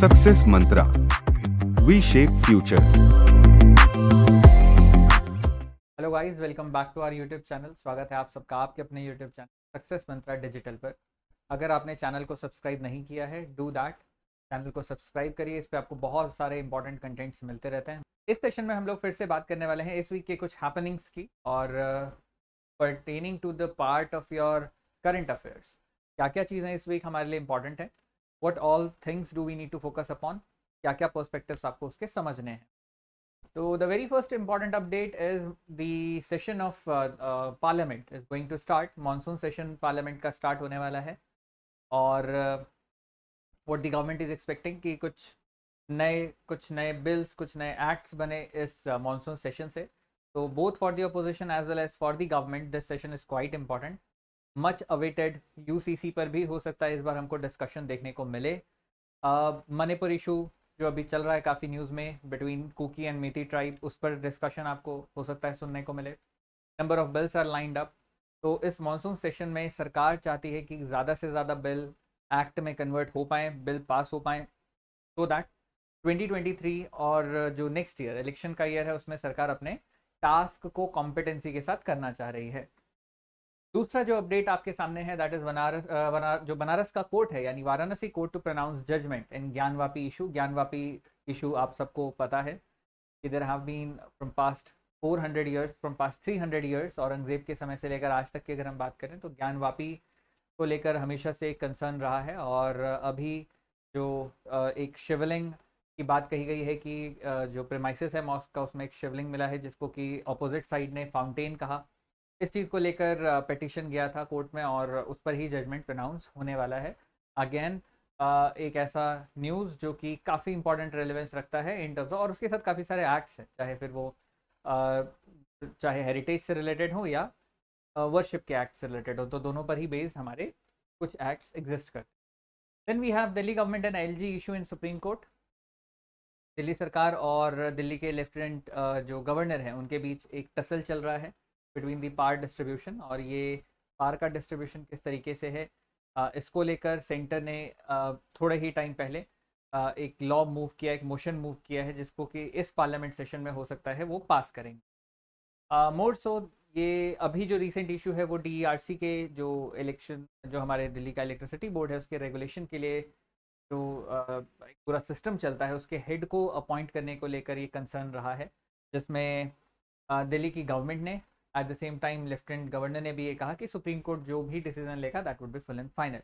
Success mantra we shape future hello guys welcome back to our YouTube channel स्वागत है आप सबका आपके अपने YouTube channel success mantra digital पर अगर आपने चैनल को सब्सक्राइब नहीं किया है डू दैट चैनल को सब्सक्राइब करिए इस पर आपको बहुत सारे इंपॉर्टेंट कंटेंट्स मिलते रहते हैं इस सेशन में हम लोग फिर से बात करने वाले हैं इस वीक के कुछ हैपनिंग्स की और pertaining to the part of your current affairs क्या क्या चीज़ें इस वीक हमारे लिए इंपॉर्टेंट है what all things do we need to focus upon क्या क्या पर्सपेक्टिव्स आपको उसके समझने हैं तो the very first important update is the session of parliament is going to start monsoon session parliament का स्टार्ट होने वाला है और what the government is expecting कि कुछ नए कुछ नए बिल्स कुछ नए एक्ट्स बने इस मानसून uh, सेशन से तो both for the opposition as well as for the government this session is quite important much awaited UCC पर भी हो सकता है इस बार हमको डिस्कशन देखने को मिले मणिपुर इशू जो अभी चल रहा है काफ़ी न्यूज़ में between Kuki and Meitei tribe उस पर डिस्कशन आपको हो सकता है सुनने को मिले number of bills are lined up तो इस मानसून सेशन में सरकार चाहती है कि ज़्यादा से ज़्यादा बिल एक्ट में कन्वर्ट हो पाएँ बिल पास हो पाएँ सो दैट 2023 और जो नेक्स्ट ईयर इलेक्शन का ईयर है उसमें सरकार अपने टास्क को कॉम्पिटेंसी के साथ करना चाह रही है दूसरा जो अपडेट आपके सामने है दैट इज बनारस जो बनारस का कोर्ट है यानी Varanasi court to pronounce judgment in Gyanvapi issue Gyanvapi issue आप सबको पता है कि there have been from past 400 years from past 300 years Aurangzeb के समय से लेकर आज तक की अगर हम बात करें तो ज्ञानवापी को लेकर हमेशा से एक कंसर्न रहा है और अभी जो एक शिवलिंग की बात कही गई है कि जो प्रेमाइसिस है मॉस्क का उसमें एक शिवलिंग मिला है जिसको कि अपोजिट साइड ने फाउंटेन कहा इस चीज़ को लेकर पटिशन गया था कोर्ट में और उस पर ही जजमेंट प्रनाउंस होने वाला है अगेन एक ऐसा न्यूज़ जो कि काफ़ी इंपॉर्टेंट रेलिवेंस रखता है इन टर्म्स और उसके साथ काफ़ी सारे एक्ट्स हैं चाहे फिर वो चाहे हेरिटेज से रिलेटेड हो या वर्शिप के एक्ट से रिलेटेड हो तो दोनों पर ही बेस्ड हमारे कुछ एक्ट्स एग्जिस्ट करते हैं then we have Delhi government and L G issue in Supreme Court Delhi सरकार और दिल्ली के लेफ्टिनेंट जो गवर्नर हैं उनके बीच एक टसल चल रहा है बिटवीन दी पार डिस्ट्रीब्यूशन और ये पार का डिस्ट्रीब्यूशन किस तरीके से है इसको लेकर सेंटर ने थोड़े ही टाइम पहले एक लॉ मूव किया एक मोशन मूव किया है जिसको कि इस पार्लियामेंट सेशन में हो सकता है वो पास करेंगे मोर सो ये अभी जो रिसेंट इशू है वो डी e के जो इलेक्शन जो हमारे दिल्ली का इलेक्ट्रिसिटी बोर्ड है उसके रेगुलेशन के लिए जो एक पूरा सिस्टम चलता है उसके हेड को अपॉइंट करने को लेकर ये कंसर्न रहा है जिसमें दिल्ली की गवर्नमेंट ने At the same time, left governor ने भी ये कहा कि सुप्रीम कोर्ट जो भी decision would be would be full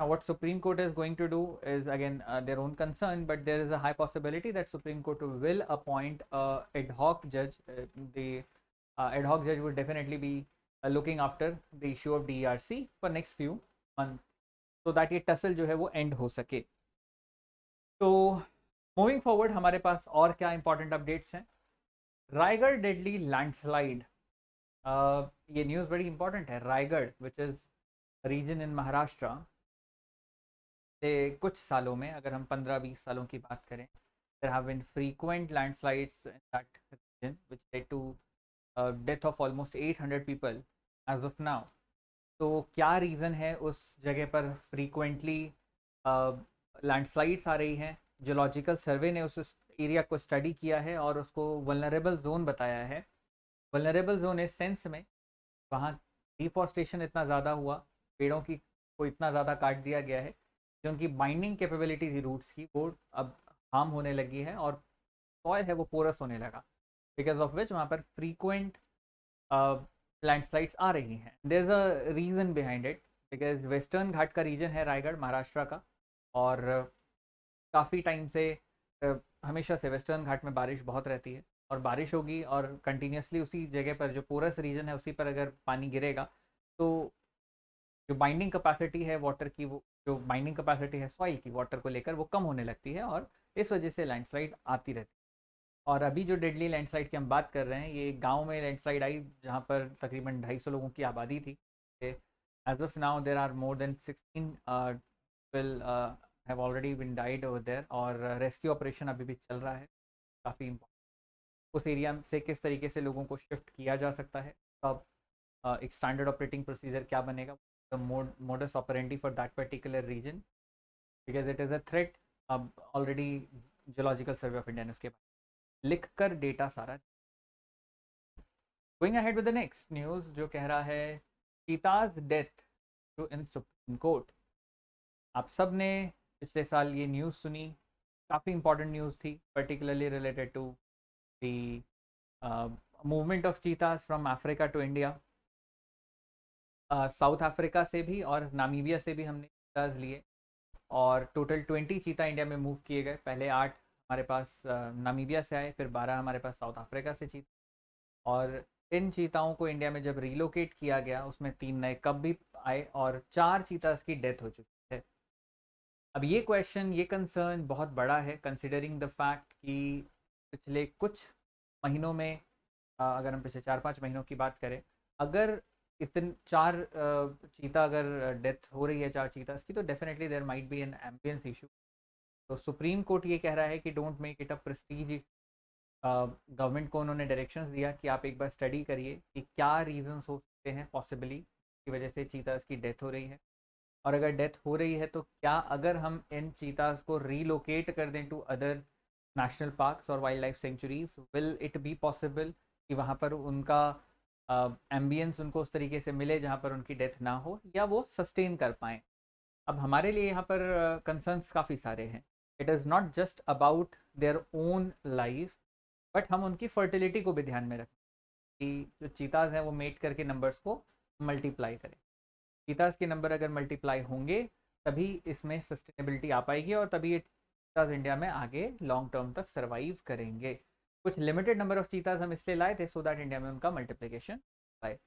Now, what Supreme Court is going to do is again uh, their own concern, but there is a high possibility that Supreme Court will appoint a ad hoc judge. Uh, the uh, ad hoc judge would definitely be uh, looking after the issue of DRC for next few months, so that ये tussle जो है वो end हो सके. So moving forward, हमारे पास और important updates हैं? deadly landslide ये न्यूज़ बड़ी इंपॉर्टेंट है Raigad which is region in Maharashtra से कुछ सालों में अगर हम पंद्रह बीस सालों की बात करें there have been frequent landslides in that region which led to death of almost eight hundred people as of now तो क्या रीज़न है उस जगह पर फ्रीकुंटली लैंड स्लाइड्स आ रही हैं जोलॉजिकल सर्वे ने उस एरिया को स्टडी किया है और उसको वनरेबल जोन बताया है वनरेबल जोन है सेंस में वहाँ डिफॉरस्टेशन इतना ज़्यादा हुआ पेड़ों की को इतना ज़्यादा काट दिया गया है कि उनकी बाइंडिंग कैपेबिलिटी थी रूट्स की वो अब हार्म होने लगी है और सॉयल है वो पोरस होने लगा बिकॉज ऑफ विच वहाँ पर फ्रीकुंट लैंडस्लाइड्स आ रही हैं there is a reason behind it because western Ghat का रीजन है रायगढ़ महाराष्ट्र का और काफ़ी टाइम से हमेशा से वेस्टर्न घाट में बारिश बहुत रहती है और बारिश होगी और कंटिन्यूसली उसी जगह पर जो पोरस रीजन है उसी पर अगर पानी गिरेगा तो जो बाइंडिंग कैपेसिटी है वाटर की वो जो बाइंडिंग कैपेसिटी है सॉइल की वाटर को लेकर वो कम होने लगती है और इस वजह से लैंडस्लाइड आती रहती है और अभी जो डेडली लैंडस्लाइड की हम बात कर रहे हैं ये गांव में लैंडस्लाइड आई जहाँ पर तकरीबन ढाई सौ लोगों की आबादी थी as of now there are more than sixteen people have already been died over there और रेस्क्यू ऑपरेशन अभी भी चल रहा है काफ़ी इम्पोर्टेंट उस एरिया से किस तरीके से लोगों को शिफ्ट किया जा सकता है तो अब एक स्टैंडर्ड ऑपरेटिंग प्रोसीजर क्या बनेगा the modus operandi for that particular region because it is a threat अब already geological survey of India ने उसके बाद लिख कर डेटा सारा going ahead with the next news जो कह रहा है cheetahs death to in Supreme Court आप सब ने पिछले साल ये न्यूज़ सुनी काफ़ी इंपॉर्टेंट न्यूज़ थी particularly related to the uh, movement of cheetahs from Africa to India. South uh, Africa से भी और नामीबिया से भी हमने चीताज लिए और टोटल ट्वेंटी चीता इंडिया में मूव किए गए पहले आठ हमारे पास नामीबिया uh, से आए फिर बारह हमारे पास साउथ अफ्रीका से चीता और इन चीताओं को इंडिया में जब रिलोकेट किया गया उसमें तीन नए कब भी आए और चार चीता की डेथ हो चुकी है अब ये क्वेश्चन ये कंसर्न बहुत बड़ा है कंसिडरिंग द फैक्ट कि पिछले कुछ महीनों में अगर हम पिछले चार पाँच महीनों की बात करें अगर इतन चार चीता अगर डेथ हो रही है चार चीता की तो definitely there might be an ambience issue तो सुप्रीम कोर्ट ये कह रहा है कि don't make it a prestige government को उन्होंने डायरेक्शंस दिया कि आप एक बार स्टडी करिए कि क्या रीजंस हो सकते हैं पॉसिबली की वजह से चीताज़ की डेथ हो रही है और अगर डेथ हो रही है तो क्या अगर हम इन चीताज़ को रीलोकेट कर दें टू अदर नेशनल पार्क्स और wildlife sanctuaries will it be possible कि वहाँ पर उनका एम्बियंस uh, उनको उस तरीके से मिले जहाँ पर उनकी डेथ ना हो या वो सस्टेन कर पाएँ अब हमारे लिए यहाँ पर कंसर्न्स uh, काफ़ी सारे हैं it is not just about their own life but हम उनकी फर्टिलिटी को भी ध्यान में रखें कि जो चीताज हैं वो मेट करके नंबर्स को मल्टीप्लाई करें चीताज के नंबर अगर मल्टीप्लाई होंगे तभी इसमें सस्टेनेबिलिटी आ पाएगी और तभी चीताज इंडिया में आगे लॉन्ग टर्म तक सर्वाइव करेंगे कुछ लिमिटेड नंबर ऑफ चीताज हम इसलिए लाए थे सो दैट इंडिया में उनका मल्टीप्लीकेशन आए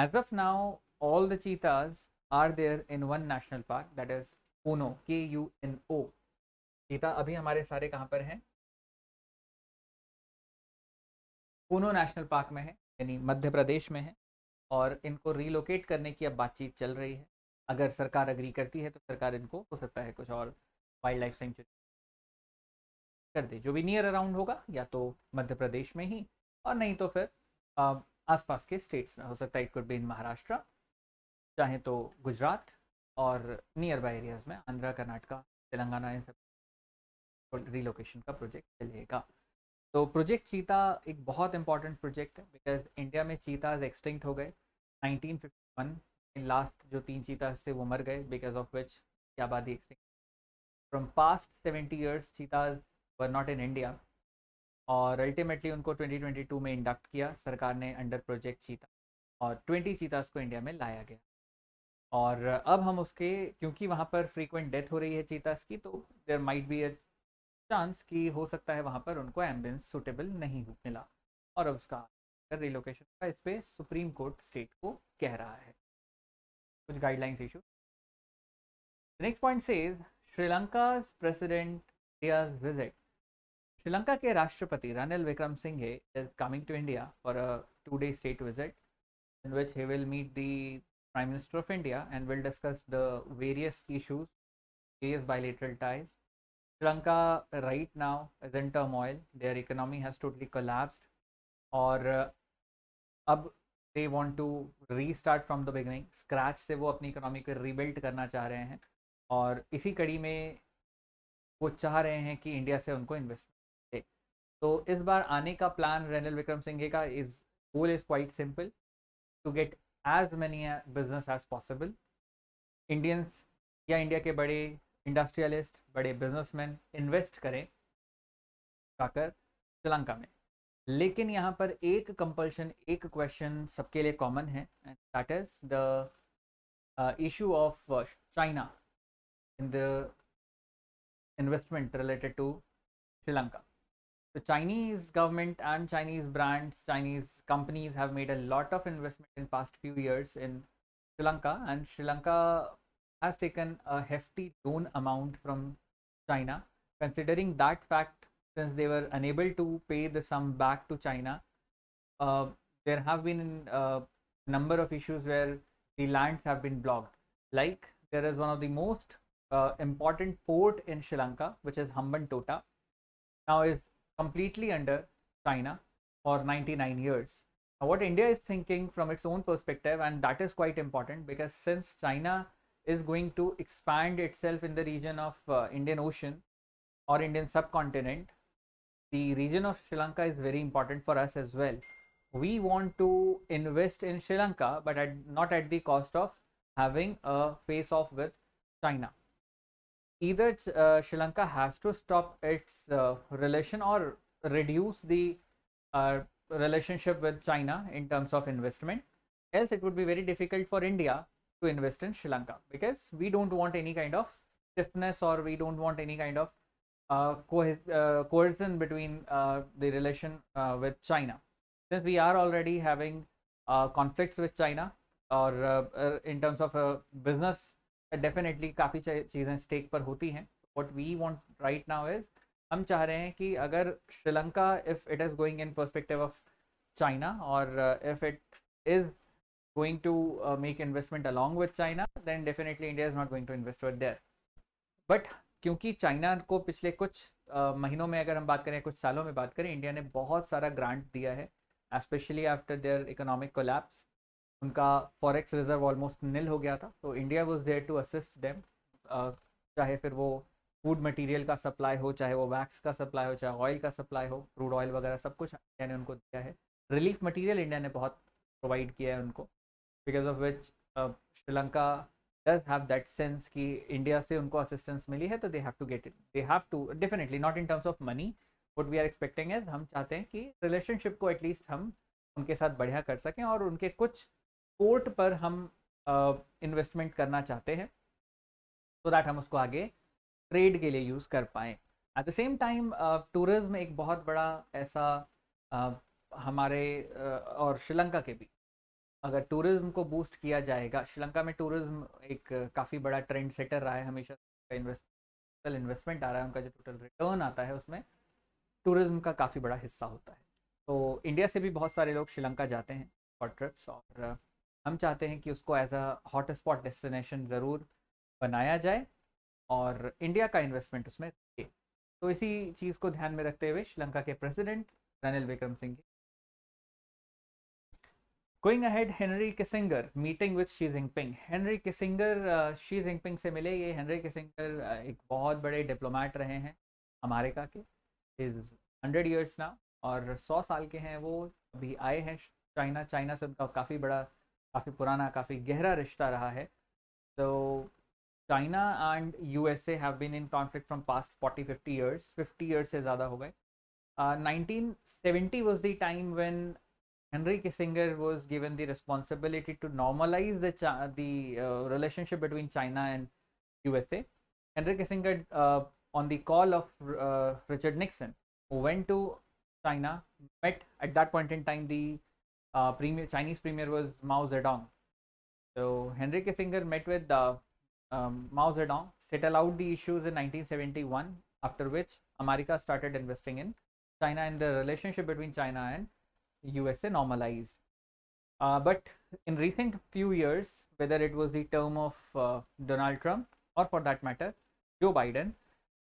as of now all the cheetahs are there in one national park that is पूनो के यू एन ओ चीता अभी हमारे सारे कहाँ पर हैं पूनो नेशनल पार्क में है यानी मध्य प्रदेश में है और इनको रीलोकेट करने की अब बातचीत चल रही है अगर सरकार अग्री करती है तो सरकार इनको हो सकता है कुछ और वाइल्ड लाइफ सेंचुरी कर दे जो भी नियर अराउंड होगा या तो मध्य प्रदेश में ही और नहीं तो फिर आसपास के स्टेट्स में हो सकता है it could be in Maharashtra चाहे तो गुजरात और नियर बाई एरियाज में आंध्रा कर्नाटका तेलंगाना इन सब रिलोकेशन का प्रोजेक्ट चलेगा तो प्रोजेक्ट चीता एक बहुत इंपॉर्टेंट प्रोजेक्ट है बिकॉज इंडिया में चीताज एक्सटिंक्ट हो गए 1951 इन लास्ट जो तीन चीताज थे वो मर गए बिकॉज ऑफ विच आबादी extinct from past seventy years cheetahs were not in India और अल्टीमेटली उनको 2022 में इंडक्ट किया सरकार ने अंडर प्रोजेक्ट चीता और 20 चीतास को इंडिया में लाया गया और अब हम उसके क्योंकि वहाँ पर फ्रीक्वेंट डेथ हो रही है चीतास की तो there might be a chance कि हो सकता है वहाँ पर उनको एम्बुलेंस सुटेबल नहीं मिला और अब उसका रिलोकेशन का इस पर सुप्रीम कोर्ट स्टेट को कह रहा है कुछ guidelines issue next point says Sri Lanka president India's visit Sri Lanka के राष्ट्रपति Ranil Wickremesinghe is coming to India for a two day state visit in which he will meet the prime minister of India and will discuss the various issues various bilateral ties Sri Lanka right now is in turmoil their economy has totally collapsed और uh, अब they want to restart from the beginning scratch से वो अपनी economy को rebuild करना चाह रहे हैं और इसी कड़ी में वो चाह रहे हैं कि इंडिया से उनको इन्वेस्ट तो इस बार आने का प्लान रेनल विक्रम सिंघे का is goal is quite simple to get as many business as possible Indians या इंडिया के बड़े इंडस्ट्रियलिस्ट बड़े बिजनेसमैन इन्वेस्ट करें जाकर श्रीलंका में लेकिन यहाँ पर एक कंपल्शन एक क्वेश्चन सबके लिए कॉमन है and that is the issue of China in the investment related to Sri Lanka the Chinese government and Chinese brands, Chinese companies have made a lot of investment in past few years in Sri Lanka, and Sri Lanka has taken a hefty loan amount from China. Considering that fact, since they were unable to pay the sum back to China, uh, there have been uh, a number of issues where the lands have been blocked. Like there is one of the most uh, important port in Sri Lanka, which is Hambantota. Now is completely under China for 99 years. Now, what India is thinking from its own perspective, and that is quite important because since China is going to expand itself in the region of uh, Indian Ocean or Indian subcontinent, the region of Sri Lanka is very important for us as well. We want to invest in Sri Lanka, but at, not at the cost of having a face off with China either uh, Sri Lanka has to stop its uh, relation or reduce the uh, relationship with China in terms of investment. Else, it would be very difficult for India to invest in Sri Lanka because we don't want any kind of stiffness or we don't want any kind of uh, co uh, coercion between uh, the relation with China. Since we are already having conflicts with China or in terms of business definitely काफ़ी चीज़ें stake पर होती हैं what we want right now is हम चाह रहे हैं कि अगर Sri Lanka if it is going in perspective of China और if it is going to make investment along with China then definitely India is not going to invest with there but क्योंकि China को पिछले कुछ uh, महीनों में अगर हम बात करें कुछ सालों में बात करें इंडिया ने बहुत सारा ग्रांट दिया है specially after their economic collapse उनका फॉरेक्स रिजर्व ऑलमोस्ट नील हो गया था तो India was there to assist them चाहे फिर वो फूड मटेरियल का सप्लाई हो चाहे वो वैक्स का सप्लाई हो चाहे ऑयल का सप्लाई हो क्रूड ऑयल वगैरह सब कुछ इंडिया ने उनको दिया है रिलीफ मटेरियल इंडिया ने बहुत प्रोवाइड किया है उनको because of which Sri Lanka does have that sense कि इंडिया से उनको असिस्टेंस मिली है तो they have to get it they have to definitely not in terms of money what we are expecting as हम चाहते हैं कि रिलेशनशिप को एटलीस्ट हम उनके साथ बढ़िया कर सकें और उनके कुछ पोर्ट पर हम इन्वेस्टमेंट uh, करना चाहते हैं सो so दैट हम उसको आगे ट्रेड के लिए यूज़ कर पाएँ at the same time tourism एक बहुत बड़ा ऐसा uh, हमारे uh, और श्रीलंका के बीच अगर टूरिज़्म को बूस्ट किया जाएगा श्रीलंका में टूरिज़्म एक काफ़ी बड़ा ट्रेंड सेटर रहा है हमेशा का इन्वेस्ट टोटल इन्वेस्टमेंट आ रहा है उनका जो टोटल रिटर्न आता है उसमें टूरिज़्म का काफ़ी बड़ा हिस्सा होता है तो इंडिया से भी बहुत सारे लोग श्रीलंका जाते हैं फॉर ट्रिप्स और हम चाहते हैं कि उसको एज अ हॉटस्पॉट डेस्टिनेशन ज़रूर बनाया जाए और इंडिया का इन्वेस्टमेंट उसमें रहे तो इसी चीज़ को ध्यान में रखते हुए श्रीलंका के president Ranil Wickremesinghe going ahead Henry Kissinger meeting with Xi Jinping Henry Kissinger Xi Jinping से मिले ये हेनरी किसिंगर uh, एक बहुत बड़े डिप्लोमेट रहे हैं अमेरिका के इज हंड्रेड ईयर्स ना और सौ साल के हैं वो अभी आए हैं चाइना चाइना से उनका काफ़ी बड़ा काफ़ी पुराना काफ़ी गहरा रिश्ता रहा है So China and USA have been in conflict from past 40, 50 years. 50 years से ज़्यादा हो गए. 1970 uh, was the time when Henry Kissinger was given the responsibility to normalize the the uh, relationship between China and USA. Henry Kissinger, uh, on the call of Richard Nixon, went to China, met at that point in time the uh, premier, Chinese premier was Mao Zedong. So Henry Kissinger met with uh, um, Mao Zedong, settled out the issues in 1971, after which America started investing in China and the relationship between China and USA normalized. Uh, but in recent few years, whether it was the term of uh, Donald Trump or for that matter, Joe Biden,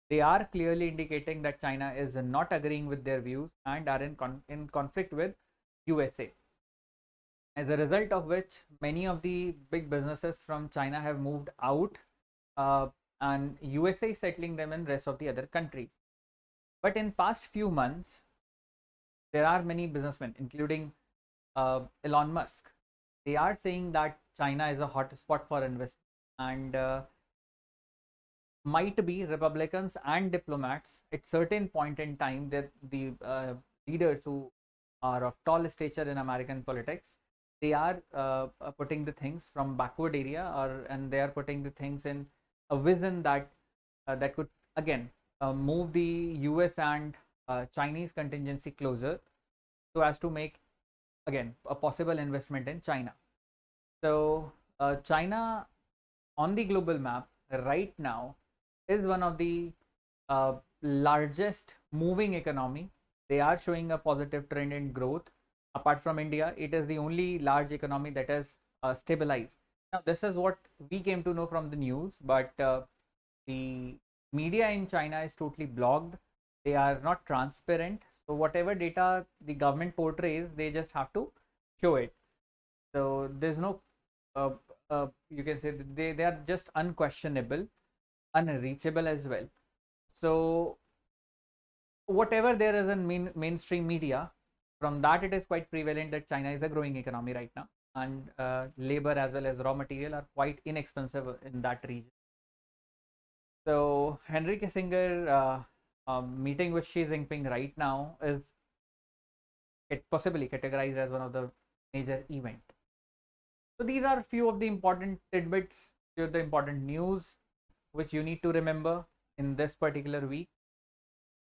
they are clearly indicating that China is not agreeing with their views and are in, con in conflict with USA as a result of which many of the big businesses from China have moved out uh, and USA is settling them in rest of the other countries. But in past few months, there are many businessmen, including uh, Elon Musk. They are saying that China is a hot spot for investment and uh, might be Republicans and diplomats at certain point in time that the uh, leaders who are of tall stature in American politics they are uh, uh, putting the things from backward area or and they are putting the things in a vision that uh, that could again uh, move the US and uh, Chinese contingency closer so as to make again a possible investment in China. So uh, China on the global map right now is one of the largest moving economy. They are showing a positive trend in growth apart from India, it is the only large economy that has uh, stabilized. Now, this is what we came to know from the news, but uh, the media in China is totally blocked. They are not transparent. So, whatever data the government portrays, they just have to show it. So, there's no, uh, uh you can say they, they are just unquestionable, unreachable as well. So, whatever there is in main, mainstream media, from that it is quite prevalent that china is a growing economy right now and uh, labor as well as raw material are quite inexpensive in that region so henry kissinger uh, uh meeting with xi jinping right now is it possibly categorized as one of the major event so these are few of the important tidbits the important news which you need to remember in this particular week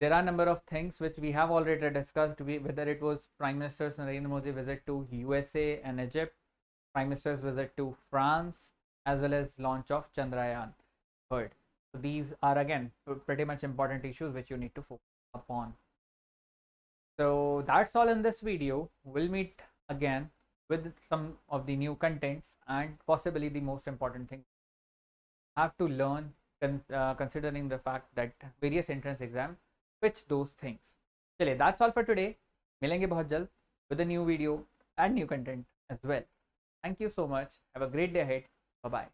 there are a number of things which we have already discussed, we, whether it was Prime Minister's Narendra Modi visit to USA and Egypt, Prime Minister's visit to France, as well as launch of Chandrayaan third. So these are again pretty much important issues which you need to focus upon. So that's all in this video. We'll meet again with some of the new contents and possibly the most important thing have to learn uh, considering the fact that various entrance exams which those things So that's all for today मिलेंगे बहुत जल्द with a new video and new content as well thank you so much have a great day ahead bye bye